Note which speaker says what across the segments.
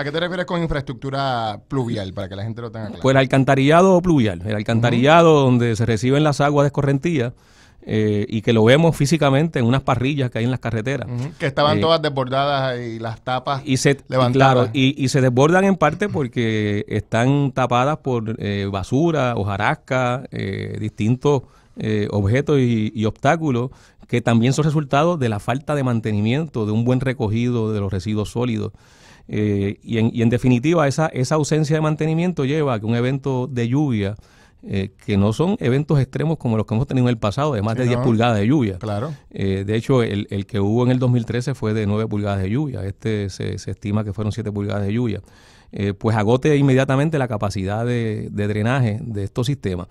Speaker 1: ¿A qué te refieres con infraestructura pluvial, para que la gente lo tenga claro?
Speaker 2: Pues el alcantarillado pluvial, el alcantarillado donde se reciben las aguas de escorrentía, eh, y que lo vemos físicamente en unas parrillas que hay en las carreteras. Que estaban eh, todas
Speaker 1: desbordadas y las tapas
Speaker 2: y se, levantadas. Claro, y, se desbordan en parte porque están tapadas por eh, basura, hojarasca, distintos objetos y obstáculos que también son resultado de la falta de mantenimiento, de un buen recogido de los residuos sólidos. Eh, y, en, definitiva, esa, esa ausencia de mantenimiento lleva a que un evento de lluvia eh, que no son eventos extremos como los que hemos tenido en el pasado, de más de 10 pulgadas de lluvia. Claro. Eh, de hecho, el, que hubo en el 2013 fue de 9 pulgadas de lluvia. Este se, estima que fueron 7 pulgadas de lluvia. Eh, pues agote inmediatamente la capacidad de, drenaje de estos sistemas.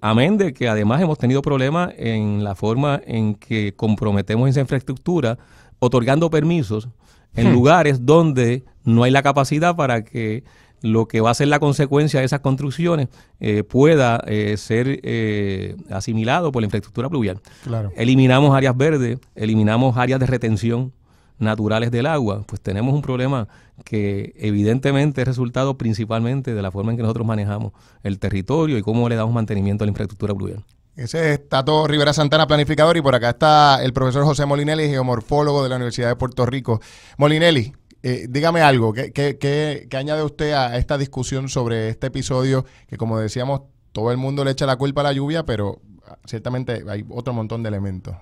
Speaker 2: amén de que además hemos tenido problemas en la forma en que comprometemos esa infraestructura otorgando permisos en hmm. lugares donde no hay la capacidad para que lo que va a ser la consecuencia de esas construcciones eh, pueda eh, ser eh, asimilado por la infraestructura pluvial. Claro. Eliminamos áreas verdes, eliminamos áreas de retención naturales del agua, pues tenemos un problema que evidentemente es resultado principalmente de la forma en que nosotros manejamos el territorio y cómo le damos mantenimiento a la infraestructura pluvial.
Speaker 1: Ese es Tato Rivera Santana, planificador, y por acá está el profesor José Molinelli, geomorfólogo de la Universidad de Puerto Rico. Molinelli, eh, dígame algo, ¿qué, añade usted a esta discusión sobre este episodio que, como decíamos, todo el mundo le echa la culpa a la lluvia, pero ah, ciertamente hay otro montón de elementos?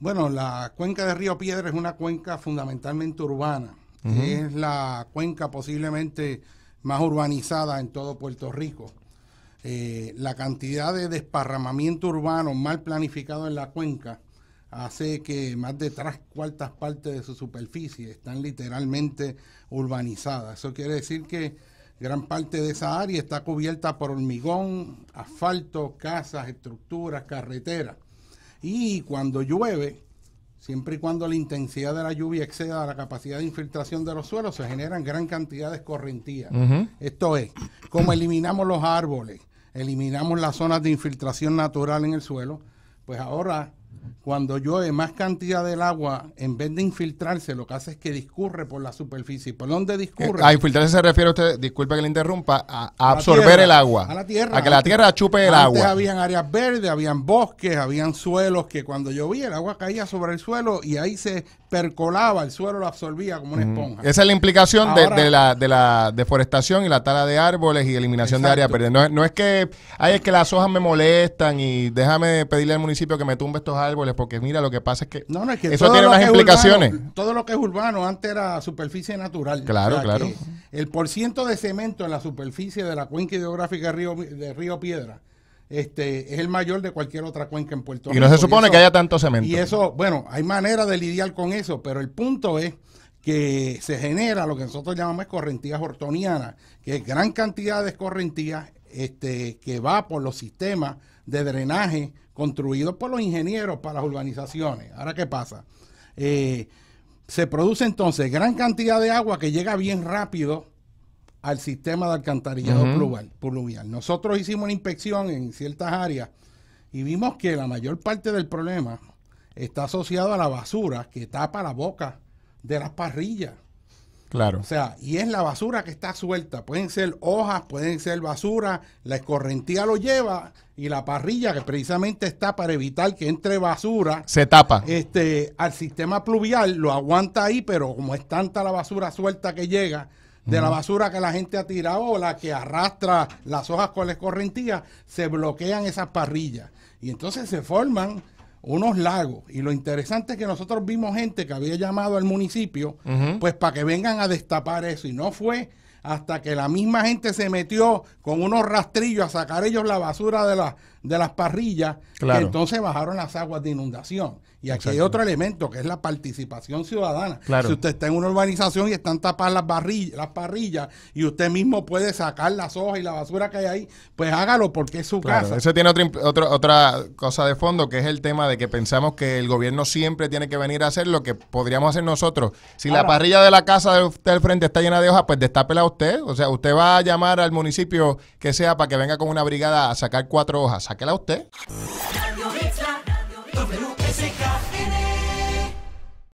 Speaker 3: Bueno, la cuenca de Río Piedra es una cuenca fundamentalmente urbana. Es la cuenca posiblemente más urbanizada en todo Puerto Rico. Eh, la cantidad de desparramamiento urbano mal planificado en la cuenca hace que más de tres cuartas partes de su superficie están literalmente urbanizadas. Eso quiere decir que gran parte de esa área está cubierta por hormigón, asfalto, casas, estructuras, carreteras. Y cuando llueve, siempre y cuando la intensidad de la lluvia exceda la capacidad de infiltración de los suelos, se generan gran cantidad de escorrentías. Esto es, como eliminamos los árboles, eliminamos las zonas de infiltración natural en el suelo, pues ahora cuando llueve más cantidad del agua, en vez de infiltrarse, lo que hace es que discurre por la superficie. ¿Por dónde discurre? Eh, a infiltrarse
Speaker 1: se refiere usted, disculpe que le
Speaker 3: interrumpa, a,
Speaker 1: absorber el agua. A la tierra. A que la tierra chupe el agua. Antes
Speaker 3: habían áreas verdes, habían bosques, habían suelos que cuando llovía el agua caía sobre el suelo y ahí se percolaba el suelo, lo absorbía como una esponja. Esa es la implicación de,
Speaker 1: la, de, la, deforestación y la tala de árboles y eliminación de área perdida. No, no, es que, ay, es que las hojas me molestan y déjame pedirle al municipio que me tumbe estos árboles, porque mira, lo que pasa es que, eso tiene unas implicaciones.
Speaker 3: todo lo que es urbano antes era superficie natural. Claro, claro. El porciento de cemento en la superficie de la cuenca hidrográfica Río, de Río Piedra este, es el mayor de cualquier otra cuenca en Puerto Rico. Y no se supone que haya tanto cemento. Y eso, bueno, hay manera de lidiar con eso, pero el punto es que se genera lo que nosotros llamamos correntías hortonianas, que es gran cantidad de correntías este, que va por los sistemas de drenaje construidos por los ingenieros para las urbanizaciones. Ahora, ¿qué pasa? Eh, se produce entonces gran cantidad de agua que llega bien rápido al sistema de alcantarillado pluvial, pluvial. Nosotros hicimos una inspección en ciertas áreas y vimos que la mayor parte del problema está asociado a la basura que tapa la boca de las parrillas. Claro. O sea, y es la basura que está suelta. Pueden ser hojas, pueden ser basura, la escorrentía lo lleva y la parrilla que precisamente está para evitar que entre basura. Se tapa. Este, al sistema pluvial lo aguanta ahí, pero como es tanta la basura suelta que llega, de la basura que la gente ha tirado o la que arrastra las hojas con la escorrentía, se bloquean esas parrillas. Y entonces se forman unos lagos. Y lo interesante es que nosotros vimos gente que había llamado al municipio, pues para que vengan a destapar eso. Y no fue hasta que la misma gente se metió con unos rastrillos a sacar ellos la basura de, la, de las parrillas, claro. entonces bajaron las aguas de inundación. Y aquí hay otro elemento que es la participación ciudadana. Si usted está en una urbanización y están tapadas las, parrillas y usted mismo puede sacar las hojas y la basura que hay ahí, pues hágalo porque es su casa.
Speaker 1: Eso tiene otra, otra, cosa de fondo que es el tema de que pensamos que el gobierno siempre tiene que venir a hacer lo que podríamos hacer nosotros. Si la parrilla de la casa de usted al frente está llena de hojas, pues destápela usted. O sea, usted va a llamar al municipio que sea para que venga con una brigada a sacar cuatro hojas ¿Qué a usted.